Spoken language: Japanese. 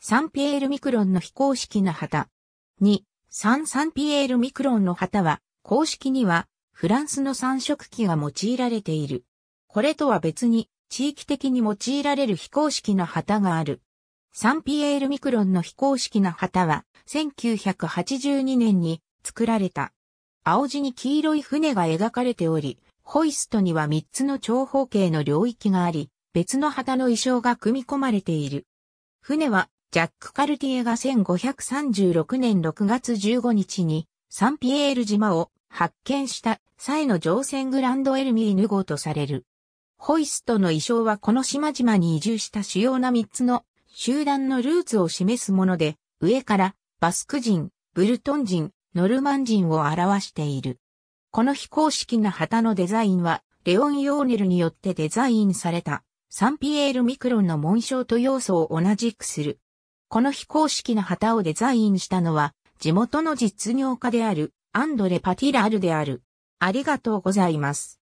サンピエールミクロンの非公式な旗。2、サンサンピエールミクロンの旗は、公式には、フランスの三色旗が用いられている。これとは別に、地域的に用いられる非公式な旗がある。サンピエールミクロンの非公式な旗は、1982年に作られた。青地に黄色い船が描かれており、ホイストには3つの長方形の領域があり、別の旗の衣装が組み込まれている。船はジャック・カルティエが1536年6月15日にサンピエール島を発見した際の乗船グランドエルミーヌ号とされる。ホイストの衣装はこの島々に移住した主要な3つの集団のルーツを示すもので、上からバスク人、ブルトン人、ノルマン人を表している。この非公式な旗のデザインは、レオン・ヨーネルによってデザインされた、サンピエール・ミクロンの紋章と要素を同じくする、この非公式な旗をデザインしたのは、地元の実業家である、アンドレ・パティラールである。ありがとうございます。